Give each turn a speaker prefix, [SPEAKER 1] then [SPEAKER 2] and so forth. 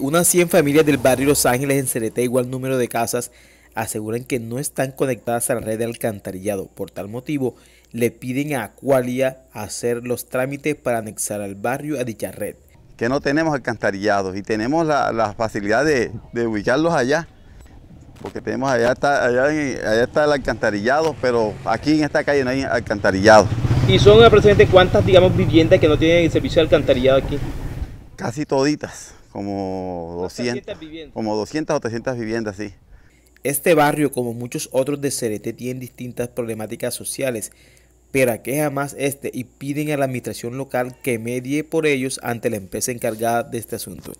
[SPEAKER 1] Unas 100 familias del barrio Los Ángeles en Cereté, igual número de casas, aseguran que no están conectadas a la red de alcantarillado. Por tal motivo, le piden a Acualia hacer los trámites para anexar al barrio a dicha red. Que no tenemos alcantarillado y tenemos
[SPEAKER 2] la, facilidad de, ubicarlos allá. Porque tenemos allá está, está el alcantarillado, pero aquí en esta calle no hay alcantarillado.
[SPEAKER 1] ¿Y son, aproximadamente eh, cuántas, digamos, viviendas que no tienen el servicio de alcantarillado aquí? Casi toditas, como 200, como o 300 viviendas, sí. Este barrio, como muchos otros de Cerete, tiene distintas problemáticas sociales, pero que jamás este y piden a la administración local que medie por ellos ante la empresa encargada de este asunto.